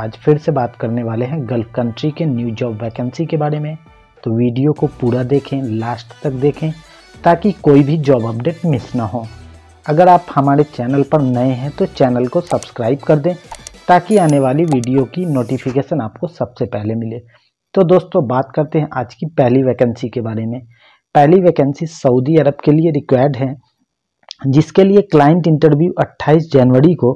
आज फिर से बात करने वाले हैं गल्फ कंट्री के न्यू जॉब वैकेंसी के बारे में तो वीडियो को पूरा देखें लास्ट तक देखें ताकि कोई भी जॉब अपडेट मिस ना हो अगर आप हमारे चैनल पर नए हैं तो चैनल को सब्सक्राइब कर दें ताकि आने वाली वीडियो की नोटिफिकेशन आपको सबसे पहले मिले तो दोस्तों बात करते हैं आज की पहली वैकेंसी के बारे में पहली वैकेंसी सऊदी अरब के लिए रिक्वायर्ड है जिसके लिए क्लाइंट इंटरव्यू 28 जनवरी को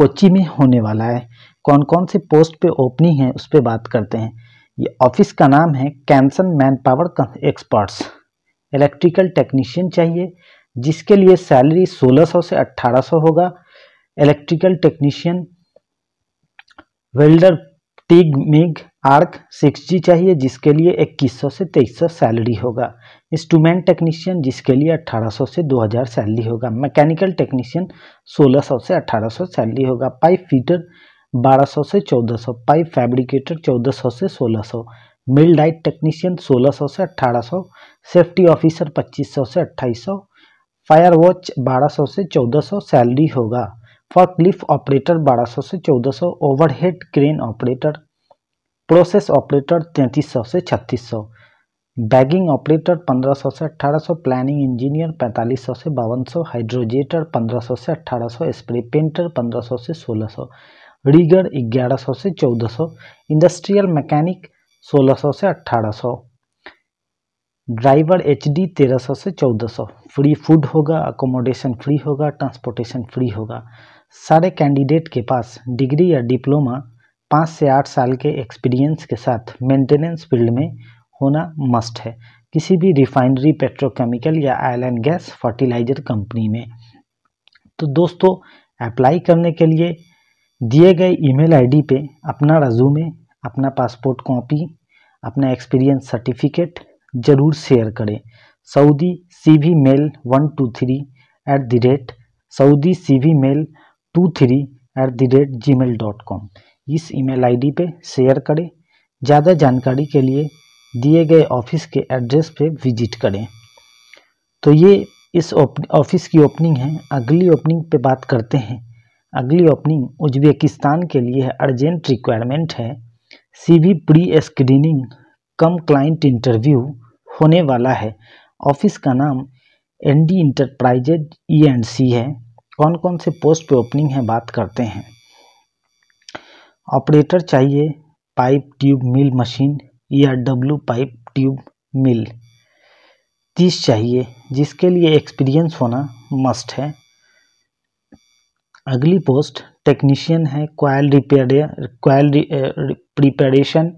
कोची में होने वाला है कौन कौन से पोस्ट पे ओपनिंग है उस पर बात करते हैं ये ऑफिस का नाम है कैंसन manpower experts electrical technician चाहिए जिसके लिए सैलरी 1600 से 1800 होगा electrical technician welder TIG MIG arc six G चाहिए जिसके लिए 2100 से 2300 सैलरी होगा इंस्ट्रूमेंट टेक्नीशियन जिसके लिए 1800 से 2000 सैलरी होगा मैकेनिकल टेक्नीशियन 1600 से 1800 सैलरी होगा पाइप फीटर 1200 से 1400 पाइप फैब्रिकेटर 1400 से 1600 मिल डाइट टेक्नीशियन 1600 से 1800 सेफ्टी ऑफिसर 2500 से 2800 फायर वॉच 1200 से 1400 सैलरी होगा फॉर्कलिफ्ट ऑपरेटर 1200 से 1400 overhead crane operator process operator 3300 से 3600 बैगिंग ऑपरेटर 1500 से 1800 प्लानिंग इंजीनियर 4500 से बावन हाइड्रोजेटर 1500 से 1800 स्प्रे पेंटर 1500 से 1600 रीगर ग्यारह सौ से चौदह सौ इंडस्ट्रियल मैकेनिक सोलह सौ से अट्ठारह सौ ड्राइवर एच डी तेरह सौ से चौदह सौ फ्री फूड होगा अकोमोडेशन फ्री होगा ट्रांसपोर्टेशन फ्री होगा सारे कैंडिडेट के पास डिग्री या डिप्लोमा पाँच से आठ साल के एक्सपीरियंस के साथ मेंटेनेंस फील्ड में होना मस्ट है किसी भी रिफाइनरी पेट्रोकेमिकल या oil and gas fertiliser company में तो दोस्तों अप्लाई करने के लिए दिए गए ईमेल आईडी पे अपना रजूमे अपना पासपोर्ट कॉपी अपना एक्सपीरियंस सर्टिफिकेट ज़रूर शेयर करें Saudi C V mail one two three at the rate Saudi C V mail two three at the rate G mail dot com इस email ID पे share करें ज़्यादा जानकारी के लिए दिए गए ऑफिस के एड्रेस पे विजिट करें तो ये इस ऑफिस की ओपनिंग है अगली ओपनिंग पे बात करते हैं अगली ओपनिंग उज्बेकिस्तान के लिए अर्जेंट रिक्वायरमेंट है CV pre screening cum client interview होने वाला है ऑफिस का नाम N D enterprises E and C है कौन कौन से पोस्ट पे ओपनिंग है बात करते हैं ऑपरेटर चाहिए pipe tube mill machine E R W pipe tube mill तीस चाहिए जिसके लिए एक्सपीरियंस होना मस्ट है अगली पोस्ट टेक्नीशियन है coil repair coil preparation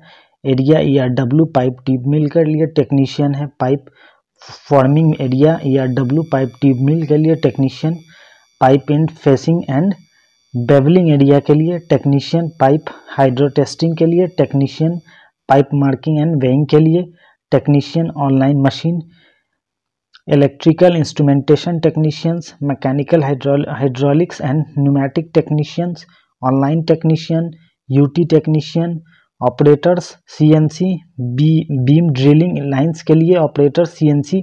area या डब्लू पाइप ट्यूब मिल के लिए टेक्नीशियन है पाइप फॉर्मिंग एरिया या डब्लू पाइप ट्यूब मिल के लिए technician pipe end facing and bevelling area के लिए टेक्नीशियन पाइप हाइड्रो टेस्टिंग के लिए technician pipe marking and weighing के लिए technician online machine electrical instrumentation technicians mechanical hydraulics and pneumatic technicians online technician U T technician operators C C N B beam drilling lines के लिए operator C N C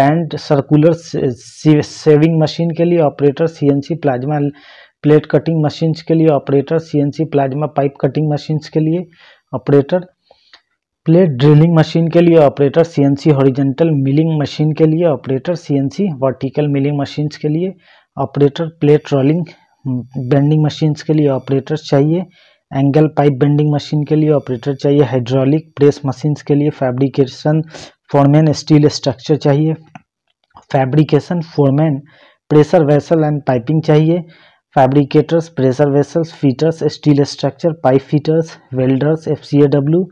band circular sawing machine के लिए operator C N C plasma plate cutting machines के लिए operator C N C plasma pipe cutting machines के लिए operator plate drilling machine के लिए operator CNC horizontal milling machine के लिए operator CNC vertical milling machines के लिए operator plate rolling bending machines के लिए ऑपरेटर चाहिए एंगल पाइप बेंडिंग मशीन के लिए ऑपरेटर चाहिए हाइड्रोलिक प्रेस मशीन्स के लिए फैब्रिकेशन फोरमैन स्टील स्ट्रक्चर चाहिए fabrication foreman pressure vessel and piping चाहिए fabricators pressure vessels fitters steel structure pipe fitters welders F C A W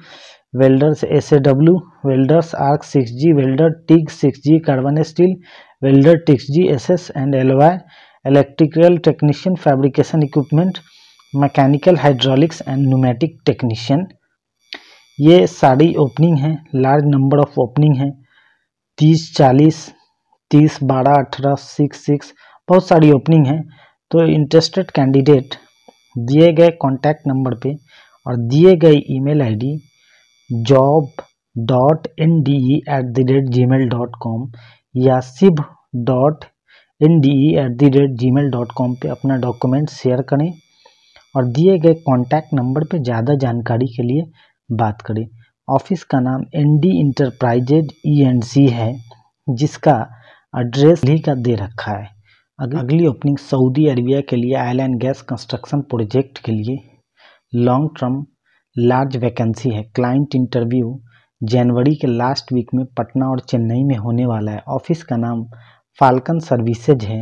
welders S A W welders arc six G welder TIG six G carbon steel welder TIG six G S S and LY electrical technician fabrication equipment mechanical hydraulics and pneumatic technician ये सारी opening है large number of opening है तीस चालीस तीस बारह अठारह six six बहुत सारी ओपनिंग है तो इंटरेस्टेड कैंडिडेट दिए गए कॉन्टैक्ट नंबर पे और दिए गए email ID job dot N D E at the rate G mail dot com या sib dot N D E at the rate G mail dot com पर अपना डॉक्यूमेंट शेयर करें और दिए गए कॉन्टैक्ट नंबर पर ज़्यादा जानकारी के लिए बात करें ऑफिस का नाम N D enterprises E N C है जिसका एड्रेस ही का दे रखा है अगली ओपनिंग सऊदी अरबिया के लिए oil and gas construction project के लिए लॉन्ग टर्म लार्ज वैकेंसी है क्लाइंट इंटरव्यू जनवरी के लास्ट वीक में पटना और चेन्नई में होने वाला है ऑफिस का नाम फाल्कन सर्विसेज है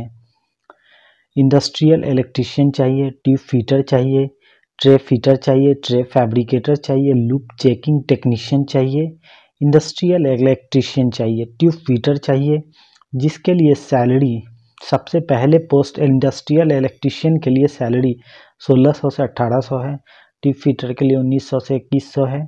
इंडस्ट्रियल इलेक्ट्रिशियन चाहिए ट्यूब फीटर चाहिए ट्रे फीटर चाहिए ट्रे फैब्रिकेटर चाहिए लूप चेकिंग टेक्नीशियन चाहिए इंडस्ट्रियल इलेक्ट्रिशियन चाहिए ट्यूब फीटर चाहिए जिसके लिए सैलरी सबसे पहले पोस्ट इंडस्ट्रियल इलेक्ट्रिशियन के लिए सैलरी 1600 से 1800 है स्टिप फीटर के लिए 1900 से 2100 है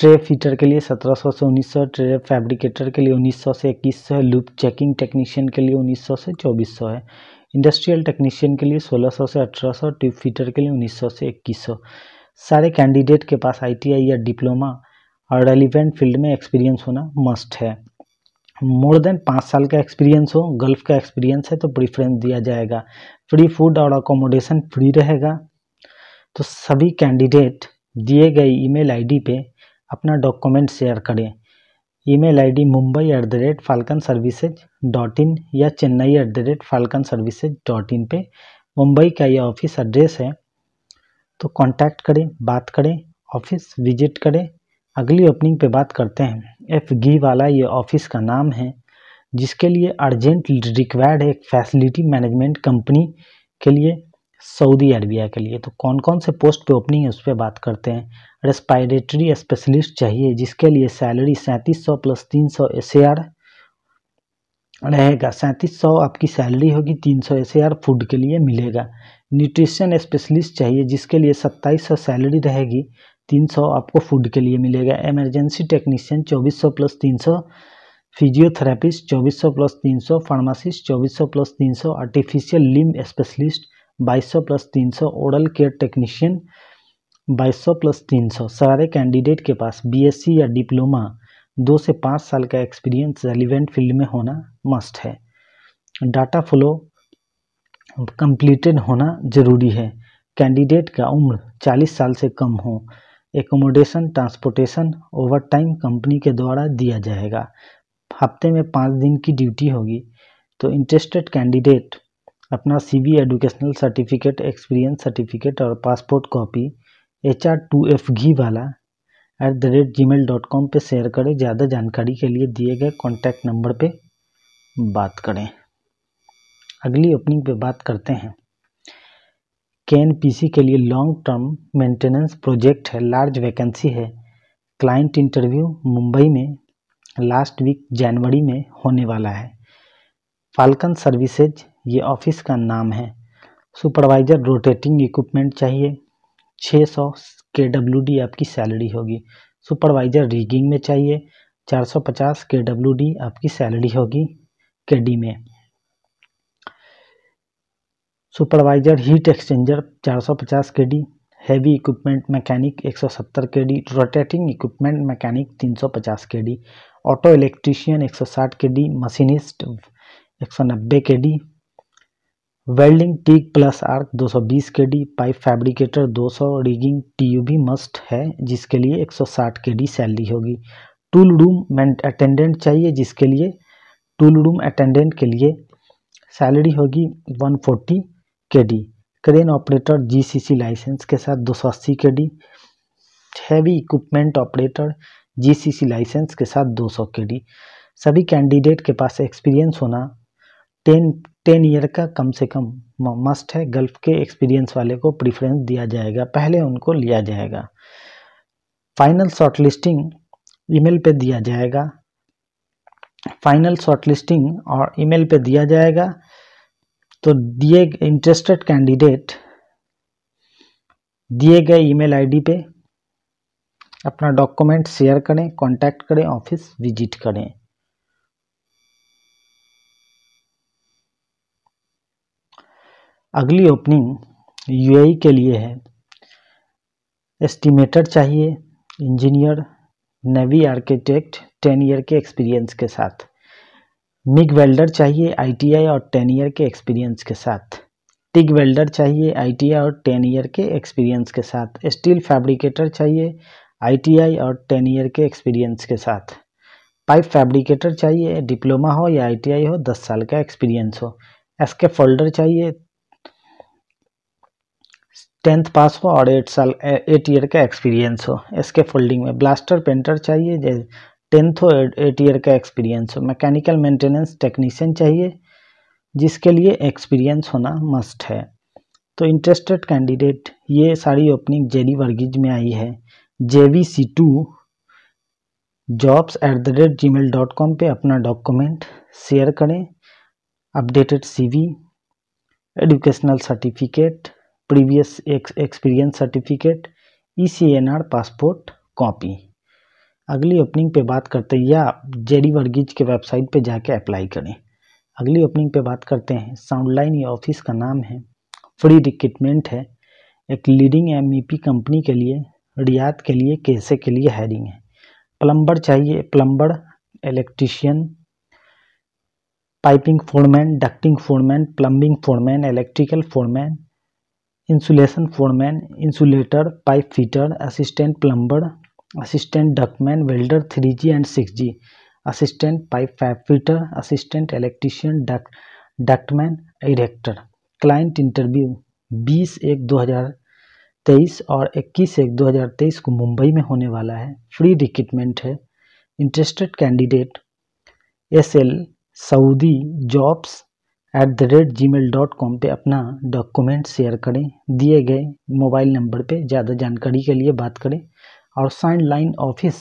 ट्रे फीटर के लिए 1700 से 1900 ट्रे फैब्रिकेटर के लिए 1900 से 2100 है लूप चेकिंग टेक्नीशियन के लिए 1900 से 2400 है इंडस्ट्रियल टेक्नीशियन के लिए 1600 से 1800 ट्यूब फीटर के लिए 1900 से 2100 सारे कैंडिडेट के पास आईटीआई या डिप्लोमा और रेलिवेंट फील्ड में एक्सपीरियंस होना मस्ट है मोर देन पाँच साल का एक्सपीरियंस हो गल्फ का एक्सपीरियंस है तो प्रिफ्रेंस दिया जाएगा फ्री फूड और अकोमोडेशन फ्री रहेगा तो सभी कैंडिडेट दिए गए ईमेल आईडी पे अपना डॉक्यूमेंट शेयर करें email ID Mumbai at the rate Falcon services dot in या Chennai at the rate Falcon services dot in पर मुंबई का यह ऑफिस एड्रेस है तो कांटेक्ट करें बात करें ऑफिस विजिट करें अगली ओपनिंग पे बात करते हैं एफ गी वाला ये ऑफिस का नाम है जिसके लिए अर्जेंट रिक्वायर्ड है एक फैसिलिटी मैनेजमेंट कंपनी के लिए सऊदी अरबिया के लिए तो कौन कौन से पोस्ट पे ओपनिंग है उस पर बात करते हैं रेस्पायरेटरी स्पेशलिस्ट चाहिए जिसके लिए सैलरी सैंतीस सौ प्लस तीन सौ एस रहेगा सैंतीस सौ आपकी सैलरी होगी तीन सौ आर फूड के लिए मिलेगा न्यूट्रिशन स्पेशलिस्ट चाहिए जिसके लिए सत्ताईस सौ सैलरी रहेगी तीन सौ आपको फूड के लिए मिलेगा एमरजेंसी टेक्नीशियन चौबीस सौ प्लस तीन सौ फिजियोथेरापिस्ट चौबीस सौ प्लस तीन सौ फार्मासिस्ट चौबीस सौ प्लस तीन सौ आर्टिफिशियल लिम स्पेशलिस्ट बाईस सौ प्लस तीन सौ ओरल केयर टेक्नीशियन बाईस सौ प्लस तीन सौ सारे कैंडिडेट के पास बीएससी या डिप्लोमा दो से पाँच साल का एक्सपीरियंस रेलिवेंट फील्ड में होना मस्ट है डाटा फ्लो कंप्लीटेड होना जरूरी है कैंडिडेट का उम्र 40 साल से कम हो accommodation transportation overtime company के द्वारा दिया जाएगा हफ्ते में पाँच दिन की ड्यूटी होगी तो इंटरेस्टेड कैंडिडेट अपना C V educational certificate experience certificate और passport copy H R two F घी वाला at the rate G mail dot com पर शेयर करें ज़्यादा जानकारी के लिए दिए गए कॉन्टैक्ट नंबर पर बात करें अगली ओपनिंग पे बात करते हैं के के लिए लॉन्ग टर्म मेंटेनेंस प्रोजेक्ट है लार्ज वैकेंसी है क्लाइंट इंटरव्यू मुंबई में लास्ट वीक जनवरी में होने वाला है फाल्कन सर्विसेज ये ऑफिस का नाम है सुपरवाइजर रोटेटिंग इक्विपमेंट चाहिए 600 सौ के डब्ल्यू डी आपकी सैलरी होगी सुपरवाइजर रिगिंग में चाहिए 450 के डब्ल्यू डी आपकी सैलरी होगी के डी में सुपरवाइजर हीट एक्सचेंजर 450 के डी हैवी इक्विपमेंट मैकेनिक 170 के डी रोटेटिंग इक्विपमेंट मैकेनिक 350 के D auto electrician 160 K D machinist 190 K D welding TIG plus arc 220 K D pipe fabricator 200 rigging TUV must है जिसके लिए 160 K D salary होगी tool room attendant चाहिए जिसके लिए tool room attendant के लिए सैलरी होगी 140 K D crane operator GCC licence के साथ 280 K D heavy equipment operator C licence के साथ सौ के डी सभी कैंडिडेट के पास एक्सपीरियंस होना टेन टेन ईयर का कम से कम मस्ट है गल्फ के एक्सपीरियंस वाले को प्रिफ्रेंस दिया जाएगा पहले उनको लिया जाएगा फाइनल शॉर्ट लिस्टिंग ईमेल पे दिया जाएगा फाइनल शॉर्ट लिस्टिंग और ईमेल पे दिया जाएगा तो दिए इंटरेस्टेड कैंडिडेट दिए गए ईमेल आईडी पे अपना डॉक्यूमेंट शेयर करें कांटेक्ट करें ऑफिस विजिट करें अगली ओपनिंग यूएई के लिए है एस्टिमेटर चाहिए engineer navy architect ten year के एक्सपीरियंस के साथ मिग वेल्डर चाहिए आईटीआई और टेन ईयर के एक्सपीरियंस के साथ टिग वेल्डर चाहिए आईटीआई और टेन ईयर के एक्सपीरियंस के साथ स्टील फैब्रिकेटर चाहिए आईटीआई और टेन ईयर के एक्सपीरियंस के साथ पाइप फैब्रिकेटर चाहिए डिप्लोमा हो या आईटीआई हो दस साल का एक्सपीरियंस हो एसके फोल्डर चाहिए टेंथ पास हो और एट साल एट ईयर का एक्सपीरियंस हो इसके फोल्डिंग में ब्लास्टर पेंटर चाहिए टेंथ हो एट ईयर का एक्सपीरियंस हो मैकेनिकल मेंटेनेंस टेक्नीशियन चाहिए जिसके लिए एक्सपीरियंस होना मस्ट है तो इंटरेस्टेड कैंडिडेट ये सारी ओपनिंग जेडी वर्गीज में आई है J V C two jobs at the rate G mail dot com पर अपना डॉक्यूमेंट शेयर करें updated C V educational certificate previous experience certificate E C N R passport copy अगली opening पे बात करते हैं या जेडी वर्गीज के वेबसाइट पे जाके अप्लाई करें अगली ओपनिंग पे बात करते हैं साउंड लाइन ये ऑफिस का नाम है फ्री रिक्रूटमेंट है एक लीडिंग एम कंपनी के लिए रियायत के लिए कैसे के लिए हायरिंग है प्लम्बर चाहिए plumber electrician piping foreman ducting foreman plumbing foreman electrical foreman insulation foreman insulator pipe fitter assistant plumber assistant ductman welder three G and six G assistant pipe pipe fitter assistant electrician duct ductman erector client interview बीस एक दो हज़ार तेईस और इक्कीस एक दो हज़ार तेईस को मुंबई में होने वाला है फ्री रिक्रूटमेंट है interested candidate S L Saudi jobs at the rate G mail dot com पर अपना डॉक्यूमेंट शेयर करें दिए गए मोबाइल नंबर पे ज़्यादा जानकारी के लिए बात करें और साइन लाइन ऑफिस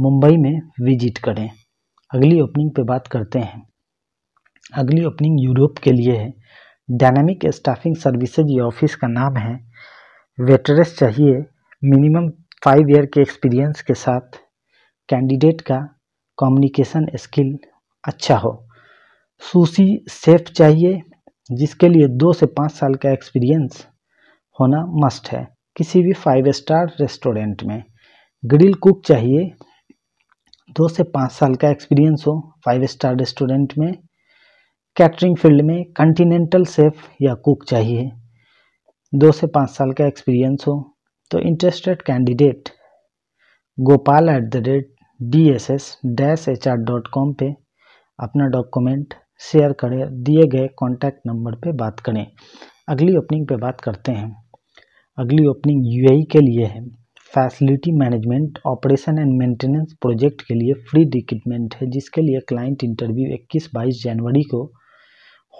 मुंबई में विजिट करें अगली ओपनिंग पे बात करते हैं अगली ओपनिंग यूरोप के लिए है डायनामिक स्टाफिंग सर्विसेज ये ऑफिस का नाम है वेटरेस चाहिए मिनिमम फाइव ईयर के एक्सपीरियंस के साथ कैंडिडेट का कम्युनिकेशन स्किल अच्छा हो सुशी सेफ चाहिए जिसके लिए दो से पाँच साल का एक्सपीरियंस होना मस्ट है किसी भी फाइव स्टार रेस्टोरेंट में ग्रिल कुक चाहिए दो से पाँच साल का एक्सपीरियंस हो फाइव स्टार रेस्टोरेंट में कैटरिंग फील्ड में कंटिनेंटल सेफ या कुक चाहिए दो से पाँच साल का एक्सपीरियंस हो तो interested candidate Gopal at the rate D S S dash H R dot com पर अपना डॉक्यूमेंट शेयर करें दिए गए कॉन्टैक्ट नंबर पर बात करें अगली ओपनिंग पर बात करते हैं अगली ओपनिंग यूएई e के लिए है facility management operation and maintenance project के लिए फ्री रिक्रूटमेंट है जिसके लिए क्लाइंट इंटरव्यू 21-22 जनवरी को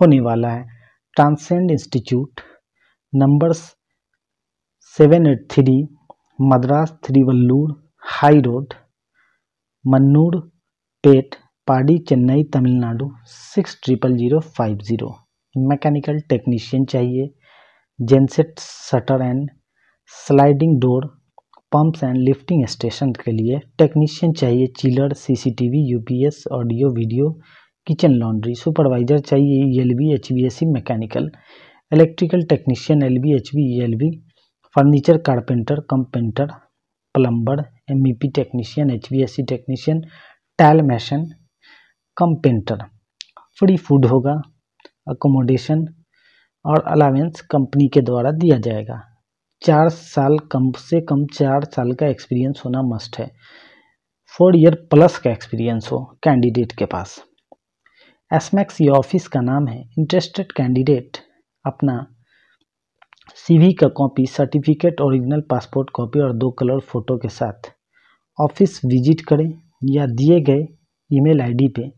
होने वाला है transcend institute number seven eight three Madras Thiruvallur high road Mannurpet Padi Chennai Tamil Nadu six triple zero five zero mechanical technician चाहिए genset shutter and sliding door pumps and lifting station के लिए टेक्नीशियन चाहिए chiller CCTV UPS audio video kitchen laundry supervisor चाहिए E HBSC mechanical electrical technician L B H L furniture carpenter carpenter plumber M E P technician H S C technician tile mason carpenter free food होगा accommodation और allowance company के द्वारा दिया जाएगा चार साल कम से कम चार साल का एक्सपीरियंस होना मस्ट है फोर ईयर प्लस का एक्सपीरियंस हो कैंडिडेट के पास एसमैक्स ये ऑफिस का नाम है इंटरेस्टेड कैंडिडेट अपना सीवी का copy certificate original passport copy और दो कलर फ़ोटो के साथ ऑफिस विजिट करें या दिए गए ईमेल आईडी पे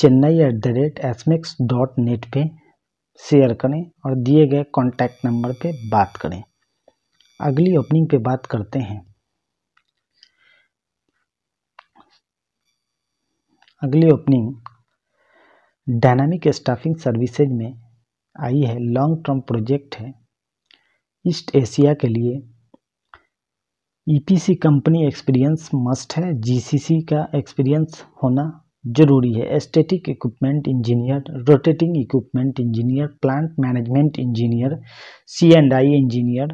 Chennai at the rate Smix dot net पर शेयर करें और दिए गए कॉन्टैक्ट नंबर पर बात करें अगली ओपनिंग पे बात करते हैं अगली ओपनिंग डायनामिक स्टाफिंग सर्विसेज में आई है लॉन्ग टर्म प्रोजेक्ट है ईस्ट एशिया के लिए ईपीसी कंपनी एक्सपीरियंस मस्ट है जीसीसी का एक्सपीरियंस होना जरूरी है static equipment engineer rotating equipment engineer plant management engineer C and I engineer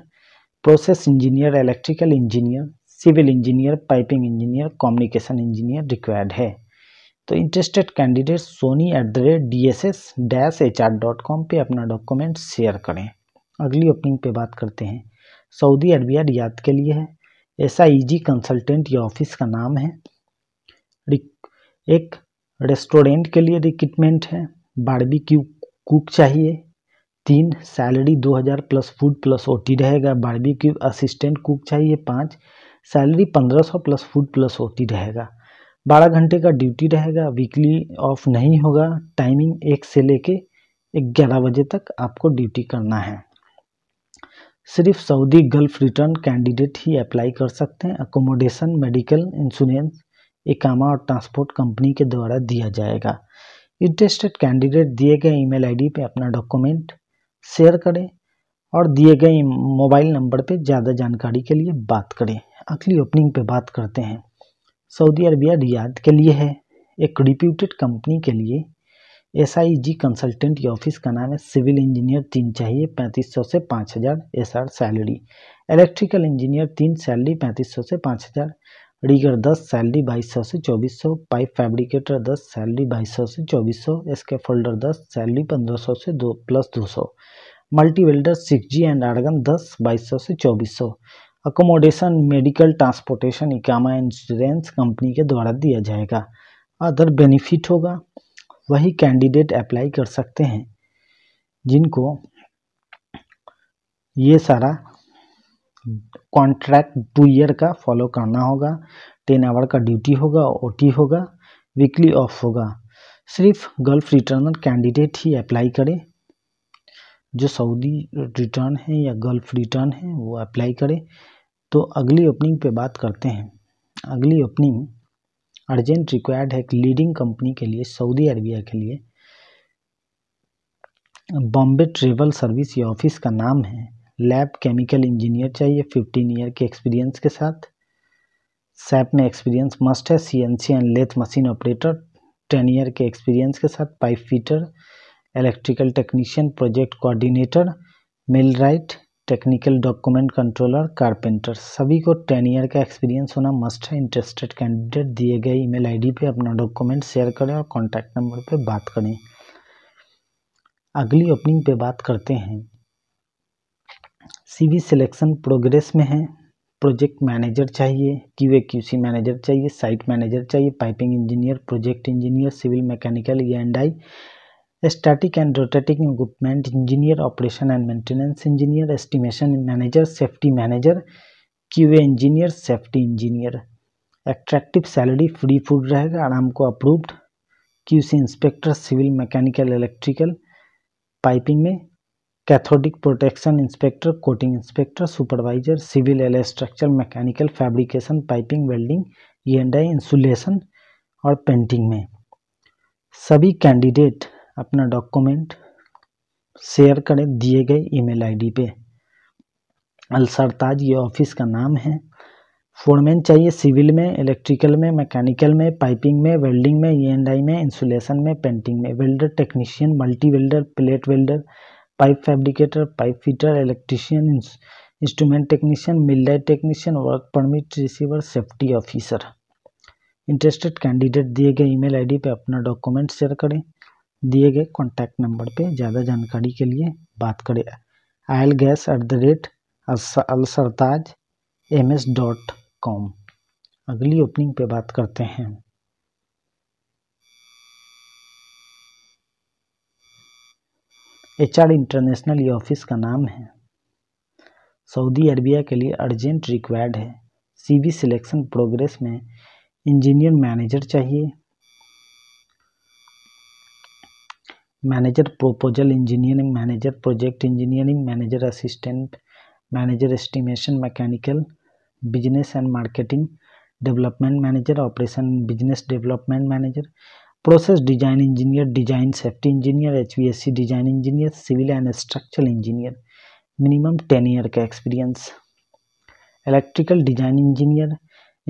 process engineer electrical engineer civil engineer piping engineer communication engineer required है तो interested candidate Soni at the rate D S S dash H R dot com पर अपना document share करें अगली opening पे बात करते हैं सऊदी अरबिया रियाद के लिए है एस आई जी कंसल्टेंट या ऑफिस का नाम है एक रेस्टोरेंट के लिए रिक्रूटमेंट है क्यू कुक चाहिए तीन सैलरी दो हज़ार प्लस फूड प्लस ओटी रहेगा क्यू असिस्टेंट कुक चाहिए पाँच सैलरी पंद्रह सौ प्लस फूड प्लस ओटी रहेगा बारह घंटे का ड्यूटी रहेगा वीकली ऑफ नहीं होगा टाइमिंग एक से लेके ग्यारह बजे तक आपको ड्यूटी करना है सिर्फ सऊदी गल्फ रिटर्न कैंडिडेट ही अप्लाई कर सकते हैं अकोमोडेशन मेडिकल इंश्योरेंस इकामा और ट्रांसपोर्ट कंपनी के द्वारा दिया जाएगा इंटरेस्टेड कैंडिडेट दिए गए ईमेल आईडी पर अपना डॉक्यूमेंट शेयर करें और दिए गए मोबाइल नंबर पर ज़्यादा जानकारी के लिए बात करें अगली ओपनिंग पे बात करते हैं सऊदी अरबिया रियाद के लिए है एक रिप्यूटेड कंपनी के लिए एस आई जी कंसल्टेंट या ऑफिस का नाम है सिविल इंजीनियर तीन चाहिए पैंतीस सौ से पाँच हज़ार S R salary electrical engineer तीन सैलरी पैंतीस सौ से पाँच हज़ार रिगर दस सैलरी बाईस सौ से चौबीस सौ पाइप फैब्रिकेटर दस सैलरी बाईस सौ से चौबीस सौ इसके फोल्डर दस सैलरी पंद्रह सौ से दो प्लस दो सौ multi welder six G and argon दस बाईस सौ से चौबीस सौ अकोमोडेशन मेडिकल ट्रांसपोर्टेशन इकामा इंश्योरेंस कंपनी के द्वारा दिया जाएगा अदर बेनिफिट होगा वही कैंडिडेट अप्लाई कर सकते हैं जिनको ये सारा कॉन्ट्रैक्ट टू ईयर का फॉलो करना होगा टेन आवर का ड्यूटी होगा ओटी होगा वीकली ऑफ होगा सिर्फ गल्फ रिटर्नर कैंडिडेट ही अप्लाई करें जो सऊदी रिटर्न है या गल्फ रिटर्न है वो अप्लाई करें तो अगली ओपनिंग पे बात करते हैं अगली ओपनिंग अर्जेंट रिक्वायर्ड है एक लीडिंग कंपनी के लिए सऊदी अरबिया के लिए बॉम्बे ट्रेवल सर्विस ये ऑफिस का नाम है लैब केमिकल इंजीनियर चाहिए फिफ्टीन ईयर के एक्सपीरियंस के साथ सैप में एक्सपीरियंस मस्ट है C N C and lathe machine operator ten year के एक्सपीरियंस के साथ pipe fitter electrical technician project coordinator millwright technical document controller carpenter सभी को टेन ईयर का एक्सपीरियंस होना मस्ट है इंटरेस्टेड कैंडिडेट दिए गए ईमेल आईडी पे अपना डॉक्यूमेंट शेयर करें और कॉन्टैक्ट नंबर पे बात करें अगली ओपनिंग पे बात करते हैं सीवी सिलेक्शन प्रोग्रेस में है प्रोजेक्ट मैनेजर चाहिए Q A Q C manager चाहिए साइट मैनेजर चाहिए piping engineer project engineer civil mechanical E and I static and rotating equipment engineer operation and maintenance engineer estimation manager safety manager Q A engineer safety engineer attractive salary free food रहेगा Aramco approved Q C inspector civil mechanical electrical piping में cathodic protection inspector coating inspector supervisor civil L structure mechanical fabrication piping welding E and I insulation और painting में सभी candidate अपना document share करें दिए गए email ID पे अलसरताज ये ऑफिस का नाम है फोरमैन चाहिए सिविल में इलेक्ट्रिकल में मैकेनिकल में पाइपिंग में वेल्डिंग में ई एंड आई में इंसुलेशन में पेंटिंग में welder technician multi welder plate welder pipe fabricator pipe fitter electrician instrument technician millwright technician work permit receiver safety officer interested candidate दिए गए ईमेल आईडी पे अपना डॉक्यूमेंट शेयर करें दिए गए कॉन्टैक्ट नंबर पे ज़्यादा जानकारी के लिए बात करें oil gas at the rate Alsartaj M S dot com अगली ओपनिंग पे बात करते हैं एच आर इंटरनेशनल ये ऑफिस का नाम है सऊदी अरबिया के लिए अर्जेंट रिक्वायर्ड है सीवी सिलेक्शन प्रोग्रेस में इंजीनियर मैनेजर चाहिए manager proposal engineering manager project engineering manager assistant manager estimation mechanical business and marketing development manager operation business development manager process design engineer design safety engineer H design engineer civil and structural engineer minimum ten year का experience electrical design engineer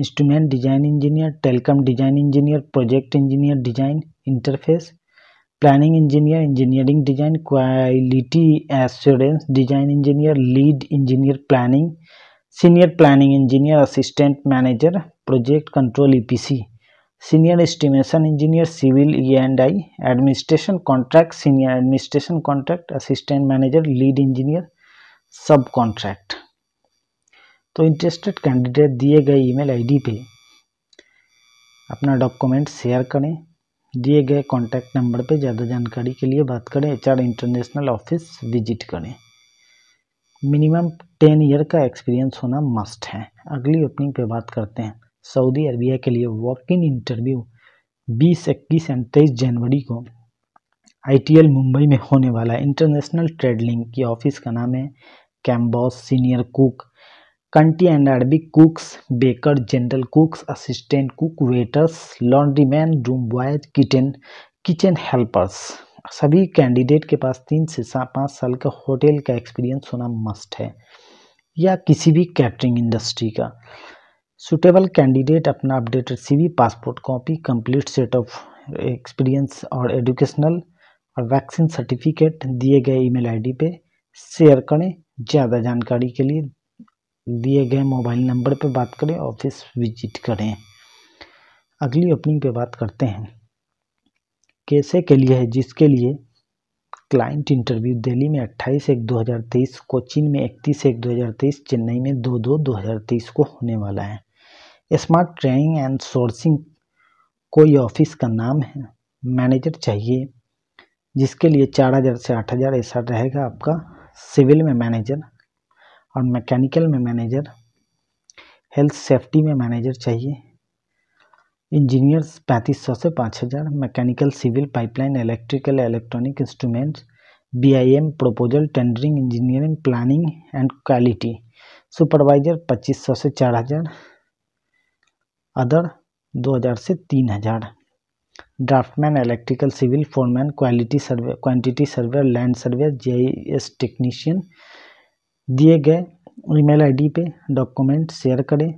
instrument design engineer telecom design engineer project engineer design interface planning engineer engineering design quality assurance design engineer lead engineer planning senior planning engineer assistant manager project control E senior estimation engineer civil E and I administration contract senior administration contract assistant manager lead engineer sub contract तो interested candidate दिए गए email ID पे अपना document share करें दिए गए contact number पे ज़्यादा जानकारी के लिए बात करें आर इंटरनेशनल ऑफिस विजिट करें मिनिमम टेन ईयर का एक्सपीरियंस होना मस्ट है अगली ओपनिंग पे बात करते हैं सऊदी अरबिया के लिए वॉक इन इंटरव्यू बीस इक्कीस एंड तेईस जनवरी को आईटीएल मुंबई में होने वाला इंटरनेशनल ट्रेड लिंक की ऑफिस का नाम है कैम्बॉस सीनियर कुक कंटी and Arabic cooks baker general cooks assistant cook waiters laundry man room boys kitchen kitchen helpers सभी कैंडिडेट के पास तीन से पाँच साल का होटल का एक्सपीरियंस होना मस्ट है या किसी भी कैटरिंग इंडस्ट्री का सुटेबल कैंडिडेट अपना updated CV passport copy complete set of experience और एजुकेशनल और वैक्सीन सर्टिफिकेट दिए गए ईमेल आईडी पे शेयर करें ज़्यादा जानकारी के लिए दिए गए मोबाइल नंबर पर बात करें ऑफिस विजिट करें अगली ओपनिंग पे बात करते हैं कैसे के लिए है जिसके लिए क्लाइंट इंटरव्यू दिल्ली में 28 एक 2023 कोचीन में 31 एक 2023 चेन्नई में 2 दो 2023 को होने वाला है स्मार्ट ट्रेनिंग एंड सोर्सिंग कोई ऑफिस का नाम है मैनेजर चाहिए जिसके लिए चार हज़ार से आठ हज़ार ऐसा रहेगा आपका सिविल में मैनेजर और मैकेनिकल में मैनेजर हेल्थ सेफ्टी में मैनेजर चाहिए इंजीनियर्स पैंतीस सौ से पाँच हज़ार mechanical civil pipeline electrical electronic instruments BIM proposal tendering engineering planning and quality supervisor पच्चीस सौ से चार हज़ार अदर 2000 से 3000 draftman electrical civil foreman quality survey quantity survey land survey S technician दिए गए ईमेल आईडी पे डॉक्यूमेंट शेयर करें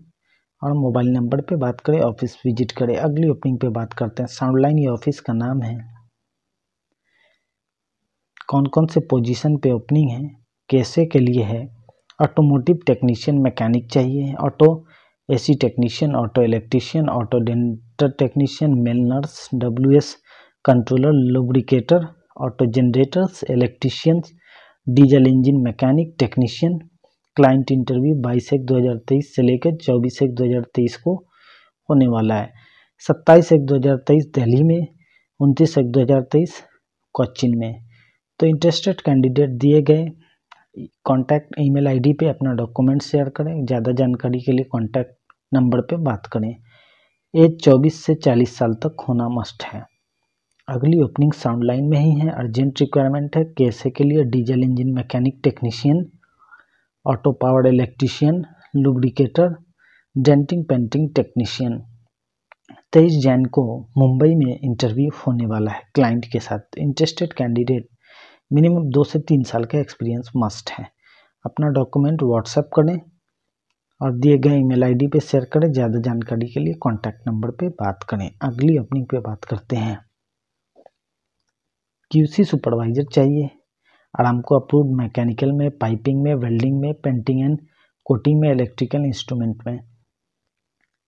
और मोबाइल नंबर पे बात करें ऑफिस विजिट करें अगली ओपनिंग पे बात करते हैं साउंड लाइन ये ऑफिस का नाम है कौन कौन से पोजीशन पे ओपनिंग है कैसे के लिए है ऑटोमोटिव टेक्नीशियन मैकेनिक चाहिए auto AC. Technician auto electrician auto denter technician male nurse WS. Controller lubricator auto generators electricians diesel engine mechanic technician client interview बाईस एक तेईस से लेकर चौबीस एक तेईस को होने वाला है सत्ताईस एक तेईस दिल्ली में उनतीस एक तेईस कोचिन में तो इंटरेस्टेड कैंडिडेट दिए गए कॉन्टैक्ट ईमेल आईडी पे अपना डॉक्यूमेंट शेयर करें ज़्यादा जानकारी के लिए कॉन्टैक्ट नंबर पे बात करें एज 24 से 40 साल तक होना मस्ट है अगली ओपनिंग साउंड लाइन में ही है अर्जेंट रिक्वायरमेंट है कैसे के लिए diesel engine mechanic technician auto power electrician lubricator denting painting technician तेईस जैन को मुंबई में इंटरव्यू होने वाला है क्लाइंट के साथ इंटरेस्टेड कैंडिडेट मिनिमम दो से तीन साल का एक्सपीरियंस मस्ट है अपना डॉक्यूमेंट व्हाट्सएप करें और दिए गए ईमेल आईडी पे शेयर करें ज़्यादा जानकारी के लिए कॉन्टैक्ट नंबर पे बात करें अगली ओपनिंग पे बात करते हैं क्यूसी सुपरवाइज़र चाहिए आरामको अप्रूव मैकेनिकल में पाइपिंग में वेल्डिंग में पेंटिंग एंड कोटिंग में इलेक्ट्रिकल इंस्ट्रूमेंट में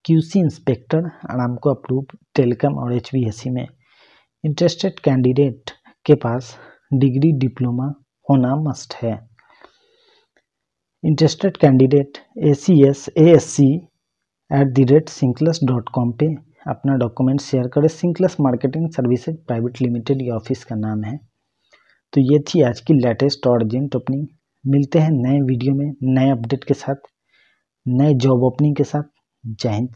QC inspector Aramco approve telecom और एच में इंटरेस्टेड कैंडिडेट के पास डिग्री डिप्लोमा होना मस्ट है interested candidate A C S A S C at the rate Synclus dot com पर अपना डॉक्यूमेंट शेयर करें Synclus marketing services private limited ये ऑफिस का नाम है तो ये थी आज की लेटेस्ट और अर्जेंट ओपनिंग मिलते हैं नए वीडियो में नए अपडेट के साथ नए जॉब ओपनिंग के साथ जय हिंद